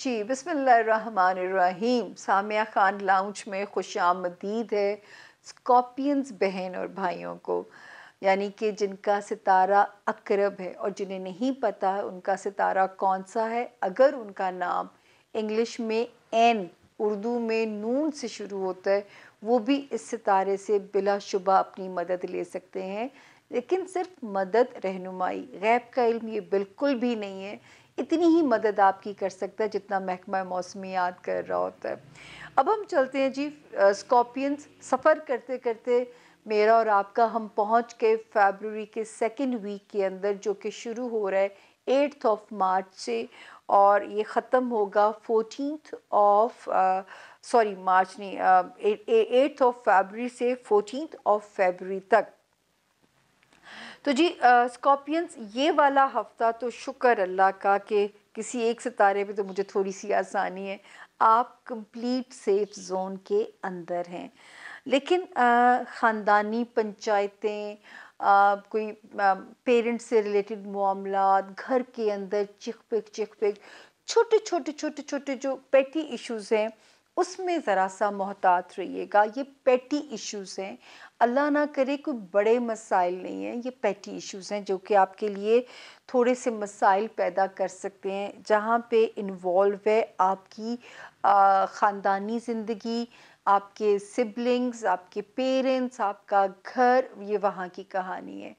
जी बिसमीम सामिया ख़ान लाउंज में खुश आमदीद है स्कॉपियंस बहन और भाइयों को यानी कि जिनका सितारा अकरब है और जिन्हें नहीं पता उनका सितारा कौन सा है अगर उनका नाम इंग्लिश में एन उर्दू में नून से शुरू होता है वो भी इस सितारे से बिलाशुबा अपनी मदद ले सकते हैं लेकिन सिर्फ मदद रहनुमाई गैब का इल्म ये बिल्कुल भी नहीं है इतनी ही मदद आपकी कर सकता है जितना महकमा मौसमियात कर रहा होता है अब हम चलते हैं जी स्कॉर्पियंस सफ़र करते करते मेरा और आपका हम पहुंच के फेबररी के सेकेंड वीक के अंदर जो कि शुरू हो रहा है एट्थ ऑफ मार्च से और ये ख़त्म होगा फोर्टीथ ऑफ सॉरी मार्च नहीं एट्थ ऑफ फेबररी से फोर्टीथ ऑफ फेबररी तक तो जी स्कॉर्पियंस ये वाला हफ्ता तो शुक्र अल्लाह का कि किसी एक सितारे पे तो मुझे थोड़ी सी आसानी है आप कंप्लीट सेफ जोन के अंदर हैं लेकिन ख़ानदानी पंचायतें आ, कोई पेरेंट्स से रिलेटेड मामला घर के अंदर चिख पिक चिख पिक छोटे छोटे छोटे छोटे जो पेटी इश्यूज़ हैं उसमें ज़रा सा मोहतात रहिएगा ये पेटी इश्यूज़ हैं अल्लाह ना करे कोई बड़े मसाइल नहीं हैं ये पैटी इश्यूज़ हैं जो कि आपके लिए थोड़े से मसाइल पैदा कर सकते हैं जहाँ पे इन्वॉल्व है आपकी ख़ानदानी ज़िंदगी आपके सिबलिंग्स आपके पेरेंट्स आपका घर ये वहाँ की कहानी है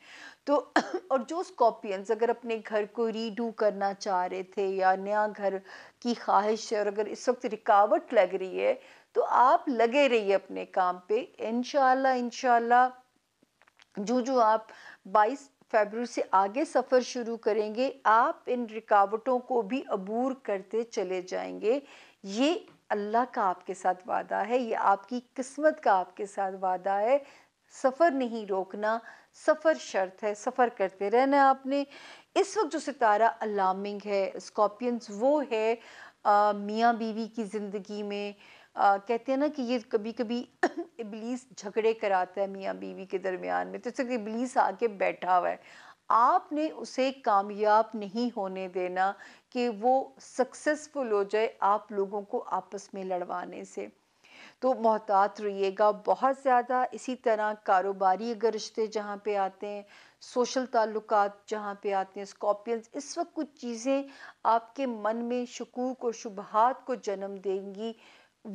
तो और जो स्कॉपियंस अगर अपने घर को रीडू करना चाह रहे थे या नया घर की ख्वाहिश है और अगर इस वक्त रिकावट लग रही है तो आप लगे रहिए अपने काम पे इनशाला इनशाला जो जो आप 22 फेबर से आगे सफ़र शुरू करेंगे आप इन रिकावटों को भी अबूर करते चले जाएंगे ये अल्लाह का आपके साथ वादा है ये आपकी किस्मत का आपके साथ वादा है सफ़र नहीं रोकना सफ़र शर्त है सफ़र करते रहना आपने इस वक्त जो सितारा अलार्मिंग है स्कॉर्पियंस वो है मियाँ बीवी की ज़िंदगी में आ, कहते हैं ना कि ये कभी कभी इबलीस झगड़े कराता है मियाँ बीवी के दरमियान में तो इससे इबलीस आके बैठा हुआ है आपने उसे कामयाब नहीं होने देना कि वो सक्सेसफुल हो जाए आप लोगों को आपस में लड़वाने से तो मोहतात रहिएगा बहुत ज़्यादा इसी तरह कारोबारी अगर रिश्ते जहाँ पे आते हैं सोशल ताल्लुक जहाँ पे आते हैं स्कॉर्पियंस इस वक्त कुछ चीज़ें आपके मन में शकूक और शुभहात को जन्म देंगी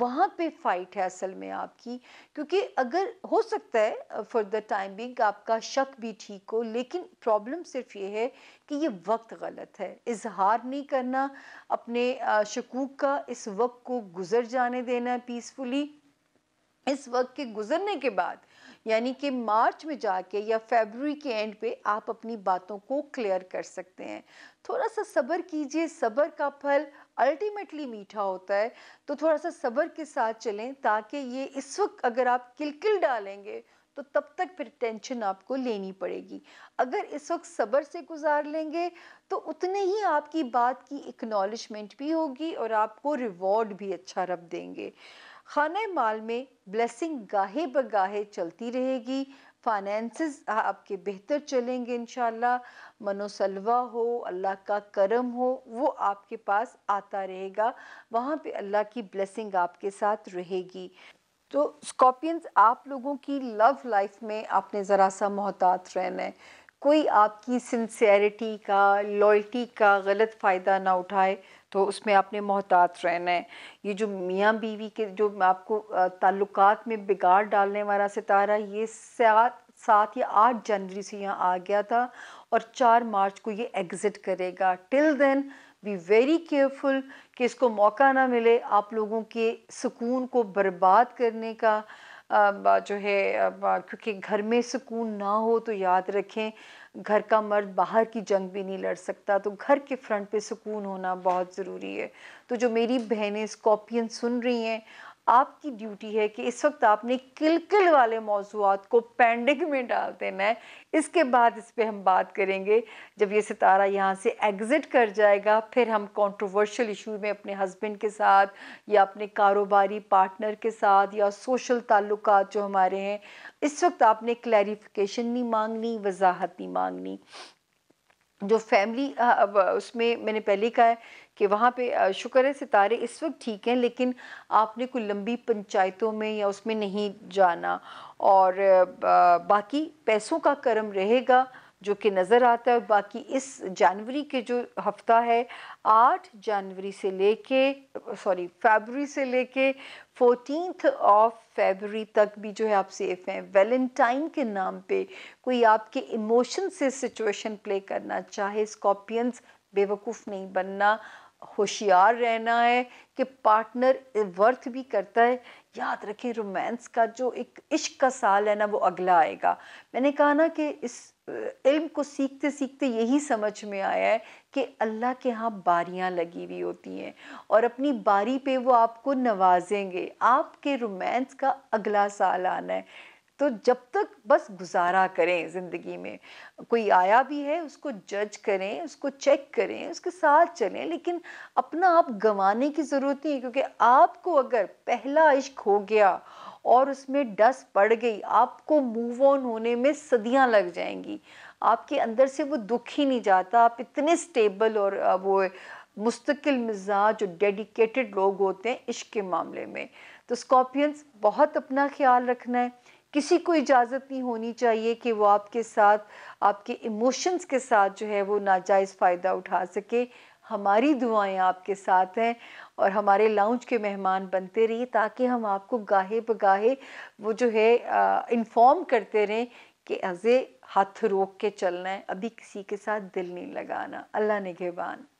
वहाँ पे फाइट है असल में आपकी क्योंकि अगर हो सकता है फॉर द टाइम बिंग आपका शक भी ठीक हो लेकिन प्रॉब्लम सिर्फ ये है कि ये वक्त गलत है इजहार नहीं करना अपने शकूक का इस वक्त को गुजर जाने देना पीसफुली इस वक्त के गुजरने के बाद यानी कि मार्च में जाके या फेबररी के एंड पे आप अपनी बातों को क्लियर कर सकते हैं थोड़ा सा सब्र कीजिए सब्र का फल अल्टीमेटली मीठा होता है तो थोड़ा सा सब्र के साथ चलें ताकि ये इस वक्त अगर आप किलकिल डालेंगे तो तब तक फिर टेंशन आपको लेनी पड़ेगी अगर इस वक्त सब्र से गुजार लेंगे तो उतने ही आपकी बात की इक्नॉलेजमेंट भी होगी और आपको रिवॉर्ड भी अच्छा रब देंगे खाने माल में ब्लेसिंग गाहे ब गाहे चलती रहेगी फाइनेंसेस हाँ, आपके बेहतर चलेंगे इन मनोसलवा हो अल्लाह का करम हो वो आपके पास आता रहेगा वहाँ पे अल्लाह की ब्लेसिंग आपके साथ रहेगी तो स्कॉर्पियंस आप लोगों की लव लाइफ में आपने ज़रा सा मोहतात रहना है कोई आपकी सिंसेरिटी का लॉयल्टी का गलत फ़ायदा ना उठाए तो उसमें आपने मोहतात रहना है ये जो मियाँ बीवी के जो आपको ताल्लुकात में बिगाड़ डालने वाला सितारा ये सात सात या आठ जनवरी से यहाँ आ गया था और चार मार्च को ये एग्ज़िट करेगा till then be very careful कि इसको मौका ना मिले आप लोगों के सुकून को बर्बाद करने का जो है क्योंकि घर में सुकून ना हो तो याद रखें घर का मर्द बाहर की जंग भी नहीं लड़ सकता तो घर के फ्रंट पे सुकून होना बहुत ज़रूरी है तो जो मेरी बहनें स्कॉर्पियन सुन रही हैं आपकी ड्यूटी है कि इस वक्त आपने किल किल वाले मौजूद को पेंडिंग में डाल देना है इसके बाद इस पर हम बात करेंगे जब ये सितारा यहाँ से एग्ज़िट कर जाएगा फिर हम कंट्रोवर्शियल इशू में अपने हस्बैंड के साथ या अपने कारोबारी पार्टनर के साथ या सोशल ताल्लुक जो हमारे हैं इस वक्त आपने क्लैरिफिकेशन नहीं मांगनी वजाहत नहीं मांगनी जो फैमिली उसमें मैंने पहले कहा है कि वहाँ पे शुक्र है सितारे इस वक्त ठीक हैं लेकिन आपने कोई लंबी पंचायतों में या उसमें नहीं जाना और बाकी पैसों का कर्म रहेगा जो कि नज़र आता है और बाकी इस जनवरी के जो हफ्ता है आठ जनवरी से लेके सॉरी फेबररी से लेके फोर्टीन ऑफ फेबररी तक भी जो है आप सेफ हैं वैलेंटाइन के नाम पे कोई आपके इमोशन से सिचुएशन प्ले करना चाहे स्कॉर्पियंस बेवकूफ़ नहीं बनना होशियार रहना है कि पार्टनर वर्थ भी करता है याद रखें रोमांस का जो एक इश्क का साल है ना वो अगला आएगा मैंने कहा ना कि इस इल्म को सीखते सीखते यही समझ में आया है कि अल्लाह के यहाँ बारियाँ लगी हुई होती हैं और अपनी बारी पे वो आपको नवाजेंगे आपके रोमांस का अगला साल आना है तो जब तक बस गुजारा करें ज़िंदगी में कोई आया भी है उसको जज करें उसको चेक करें उसके साथ चलें लेकिन अपना आप गंवाने की ज़रूरत नहीं क्योंकि आपको अगर पहला इश्क हो गया और उसमें डस पड़ गई आपको मूव ऑन होने में सदियां लग जाएंगी आपके अंदर से वो दुख ही नहीं जाता आप इतने स्टेबल और वो मुस्तकिल मिजाज और डेडिकेटेड लोग होते हैं इश्क के मामले में तो स्कॉर्पियंस बहुत अपना ख्याल रखना है किसी को इजाज़त नहीं होनी चाहिए कि वो आपके साथ आपके इमोशंस के साथ जो है वो नाजायज़ फ़ायदा उठा सके हमारी दुआएं आपके साथ हैं और हमारे लाउंज के मेहमान बनते रहिए ताकि हम आपको गाहे बगाहे वो जो है इन्फॉर्म करते रहें कि अज़े हाथ रोक के चलना है अभी किसी के साथ दिल नहीं लगाना अल्लाह निगहबान